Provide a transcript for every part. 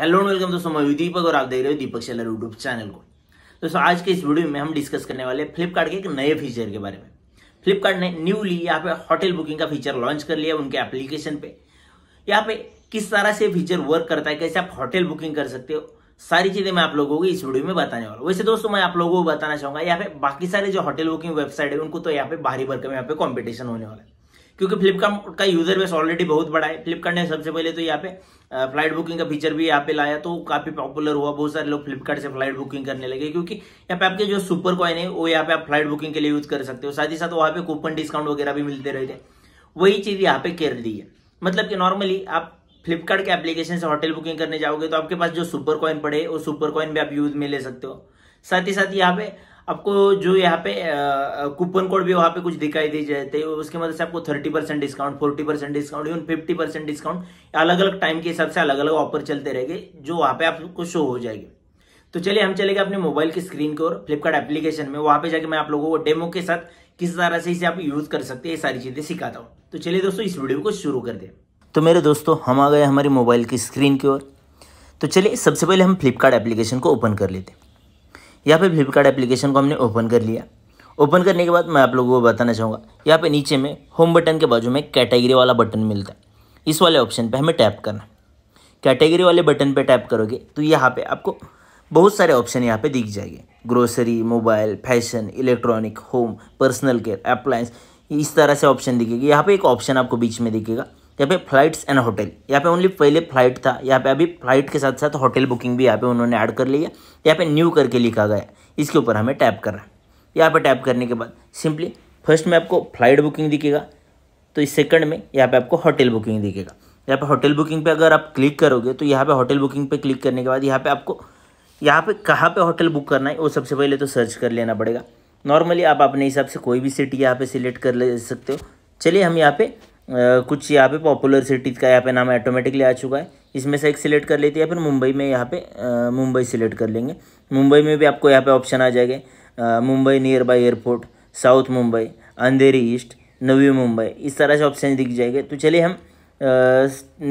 hello and welcome दोस्तों मैं दीपक और आप देख रहे हो दीपक शेलर यूट्यूब चैनल को दोस्तों आज के इस वीडियो में हम डिस्कस करने वाले फ्लिपकार्ट के एक नए फीचर के बारे में फ्लिपकार्ट ने न्यूली यहाँ पे होटल बुकिंग का फीचर लॉन्च कर लिया उनके एप्लीकेशन पे यहाँ पे किस तरह से फीचर वर्क करता है कैसे आप होटल बुकिंग कर सकते हो सारी चीजें मैं आप लोगों को इस वीडियो में बताने वाला हूँ वैसे दोस्तों मैं आप लोगों को बताना चाहूंगा यहाँ पे बाकी सारे जो होटल बुकिंग वेबसाइट है उनको तो यहाँ पे भारी भरकम यहाँ पे कॉम्पिटिशन होने वाला है क्योंकि फ्लिपकार्ट का यूजर बेस ऑलरेडी बहुत बड़ा है फ्लिपकार्ट ने सबसे पहले तो यहाँ पे फ्लाइट बुकिंग का फीचर भी यहाँ पे लाया तो काफी पॉपुलर हुआ बहुत सारे लोग फ्लिपकार्ट से फ्लाइट बुकिंग करने लगे क्योंकि यहाँ पे आपके जो सुपर कॉइन है वो यहाँ पे आप फ्लाइट बुकिंग के लिए यूज कर सकते हो साथ ही साथ वहाँ पे कूपन डिस्काउंट वगैरह भी मिलते रहते वही चीज यहाँ पे कर दी है मतलब कि नॉर्मली आप फ्लिपकार्ट के एप्लीकेशन से होटल बुकिंग करने जाओगे तो आपके पास जो सुपर कॉइन पड़े वो सुपर कॉइन भी आप यूज में ले सकते हो साथ ही साथ यहाँ पे आपको जो यहाँ पे कूपन कोड भी वहाँ पे कुछ दिखाई दी जाते तो हैं उसके मदद से आपको thirty percent discount forty percent discount even fifty percent discount अलग अलग टाइम के हिसाब से अलग अलग ऑफर चलते रहेंगे जो वहाँ पे आपको शो हो जाएगी तो चलिए हम चलेंगे अपने मोबाइल की स्क्रीन के और फ्लिपकार्ट एप्लीकेशन में वहाँ पे जाके मैं आप लोगों को डेमो के साथ किस तरह से इसे आप यूज कर सकते हैं ये सारी चीजें सिखाता हूँ तो चलिए दोस्तों इस वीडियो को शुरू कर दे तो मेरे दोस्तों हम आ गए हमारे मोबाइल की स्क्रीन की ओर तो चलिए सबसे पहले हम फ्लिपकार्ट एप्लीकेशन को ओपन कर लेते हैं यहाँ पे फ्लिपकार्ट एप्लीकेशन को हमने ओपन कर लिया ओपन करने के बाद मैं आप लोगों को बताना चाहूँगा यहाँ पे नीचे में होम बटन के बाजू में कैटेगरी वाला बटन मिलता है इस वाले ऑप्शन पे हमें टैप करना कैटेगरी वाले बटन पे टैप करोगे तो यहाँ पे आपको बहुत सारे ऑप्शन यहाँ पे दिख जाएंगे grocery mobile fashion electronic home personal care appliance इस तरह से ऑप्शन दिखेगी यहाँ पर एक ऑप्शन आपको बीच में दिखेगा यहाँ पे फ्लाइट्स एंड होटल यहाँ पे ओनली पहले फ्लाइट था यहाँ पे अभी फ्लाइट के साथ साथ होटल बुकिंग भी यहाँ पे उन्होंने ऐड कर लिया यहाँ पे न्यू करके लिखा गया इसके ऊपर हमें टैप करना है यहाँ पे टैप करने के बाद सिंपली फर्स्ट में आपको फ्लाइट बुकिंग दिखेगा तो इस सेकंड में यहाँ पे आपको होटल बुकिंग दिखेगा यहाँ पर होटल बुकिंग पे अगर आप क्लिक करोगे तो यहाँ पर होटल बुकिंग पे क्लिक करने के बाद यहाँ पर आपको यहाँ पर कहाँ पर होटल बुक करना है वो सबसे पहले तो सर्च कर लेना पड़ेगा नॉर्मली आप अपने हिसाब से कोई भी सिटी यहाँ पर सिलेक्ट कर ले सकते हो चलिए हम यहाँ पे कुछ यहाँ पे पॉपुलर सिटीज़ का यहाँ पे नाम ऑटोमेटिकली आ चुका है इसमें से एक सिलेक्ट कर लेते हैं फिर मुंबई में यहाँ पे मुंबई सिलेक्ट कर लेंगे मुंबई में भी आपको यहाँ पे ऑप्शन आ जाएगा Mumbai nearby airport south Mumbai Andheri east Navi Mumbai इस तरह से ऑप्शन दिख जाएंगे तो चलिए हम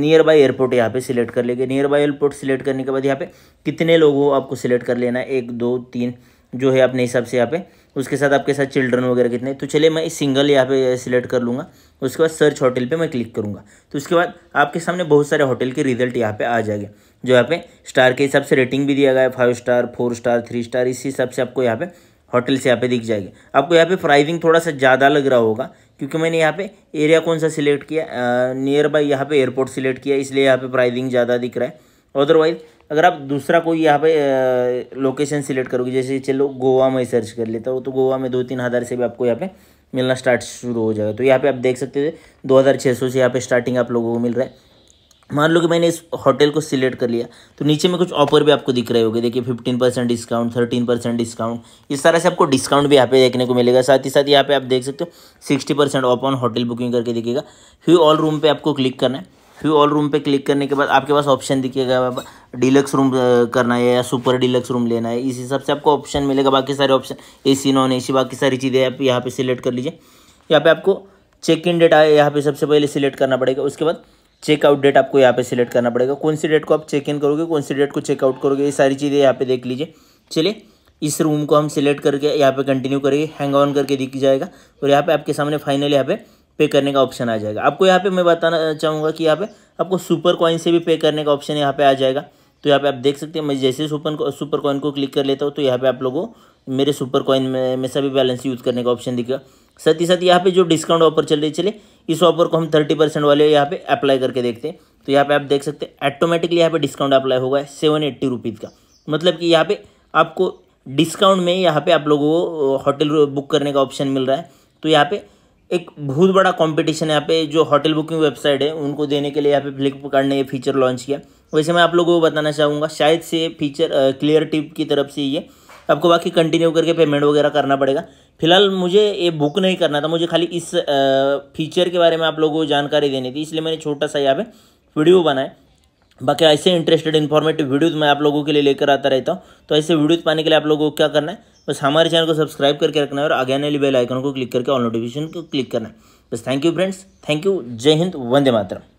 नियर बाई एयरपोर्ट यहाँ पे सिलेक्ट कर लेंगे नियर बाई एयरपोर्ट सिलेक्ट करने के बाद यहाँ पे कितने लोग हो आपको सिलेक्ट कर लेना है एक दो तीन जो है अपने हिसाब से यहाँ पे उसके साथ आपके साथ चिल्ड्रन वगैरह कितने तो चलिए मैं सिंगल यहाँ पे सिलेक्ट कर लूँगा उसके बाद सर्च होटल पे मैं क्लिक करूँगा तो उसके बाद आपके सामने बहुत सारे होटल के रिजल्ट यहाँ पे आ जाएंगे जो यहाँ पे स्टार के हिसाब से रेटिंग भी दिया गया है five star four star three star इसी हिसाब से आपको यहाँ पे होटल से यहाँ पे दिख जाएगी आपको यहाँ पे प्राइजिंग थोड़ा सा ज़्यादा लग रहा होगा क्योंकि मैंने यहाँ पे एरिया कौन सा सिलेक्ट किया नियर बाई यहाँ पे एयरपोर्ट सिलेक्ट किया इसलिए यहाँ पे प्राइजिंग ज़्यादा दिख रहा है अदरवाइज अगर आप दूसरा कोई यहाँ पे लोकेशन सिलेक्ट करोगे जैसे चलो गोवा में सर्च कर लेता हो तो गोवा में दो तीन हज़ार से भी आपको यहाँ पे मिलना स्टार्ट शुरू हो जाएगा तो यहाँ पे आप देख सकते थे दो हज़ार छः सौ से यहाँ पे स्टार्टिंग आप लोगों को मिल रहा है मान लो कि मैंने इस होटल को सिलेक्ट कर लिया तो नीचे में कुछ ऑफर भी आपको दिख रहे होंगे देखिए fifteen percent discount thirteen percent discount इस तरह से आपको डिस्काउंट भी यहाँ पे देखने को मिलेगा साथ ही साथ यहाँ पे आप देख सकते हो sixty percent off on hotel booking करके देखिएगा फिर ऑल रूम पे आपको क्लिक करना है फिर ऑल रूम पे क्लिक करने के बाद आपके पास ऑप्शन दिखेगा डिलक्स रूम करना है या सुपर डिलक्स रूम लेना है इस हिसाब से आपको ऑप्शन मिलेगा बाकी सारे ऑप्शन एसी नॉन एसी बाकी सारी चीज़ें आप यहाँ पे सिलेक्ट कर लीजिए यहाँ पे आपको चेक इन डेट यहाँ पे सबसे पहले सिलेक्ट करना पड़ेगा उसके बाद चेकआउट डेट आपको यहाँ पे सिलेक्ट करना पड़ेगा कौन सी डेट को आप चेक इन करोगे कौन सी डेट को चेकआउट करोगे ये सारी चीज़ें यहाँ पे देख लीजिए चलिए इस रूम को हम सिलेक्ट करके यहाँ पे कंटिन्यू करेंगे हैंग ऑन करके दिख जाएगा और यहाँ पे आपके सामने फाइनल यहाँ पे पे करने का ऑप्शन आ जाएगा आपको यहाँ पे मैं बताना चाहूँगा कि यहाँ पे आपको सुपर कॉइन से भी पे करने का ऑप्शन यहाँ पे आ जाएगा तो यहाँ पे आप देख सकते हैं मैं जैसे सुपर सुपर कॉइन को क्लिक कर लेता हूँ तो यहाँ पे आप लोगों मेरे सुपर कॉइन में, में सभी बैलेंस यूज़ करने का ऑप्शन दिखेगा साथ ही साथ यहाँ पे जो डिस्काउंट ऑफर चल रही चले इस ऑफर को हम थर्टी परसेंट वाले यहाँ पर अप्लाई करके देखते हैं तो यहाँ पर आप देख सकते हैं ऑटोमेटिकली यहाँ पर डिस्काउंट अप्लाई होगा सेवन एट्टी रुपीज़ का मतलब कि यहाँ पर आपको डिस्काउंट में यहाँ पर आप लोगों को होटल बुक करने का ऑप्शन मिल रहा है तो यहाँ पर एक बहुत बड़ा कंपटीशन यहाँ पे जो होटल बुकिंग वेबसाइट है उनको देने के लिए यहाँ पे फ्लिपकार्ट ने ये फीचर लॉन्च किया वैसे मैं आप लोगों को बताना चाहूँगा शायद से फीचर क्लियर टिप की तरफ से ये आपको बाकी कंटिन्यू करके पेमेंट वगैरह करना पड़ेगा फिलहाल मुझे ये बुक नहीं करना था मुझे खाली इस फीचर के बारे में आप लोगों को जानकारी देनी थी इसलिए मैंने छोटा सा यहाँ पे वीडियो बनाया बाकी ऐसे इंटरेस्टेड इन्फॉर्मेटिव वीडियोज़ मैं आप लोगों के लिए लेकर आता रहता हूँ तो ऐसे वीडियोज़ पाने के लिए आप लोगों को क्या करना है बस हमारे चैनल को सब्सक्राइब करके रखना है और आगे आने वाली बेल आइकन को क्लिक करके ऑल नोटिफिकेशन को क्लिक करना है बस thank you friends thank you Jai Hind Vande Mataram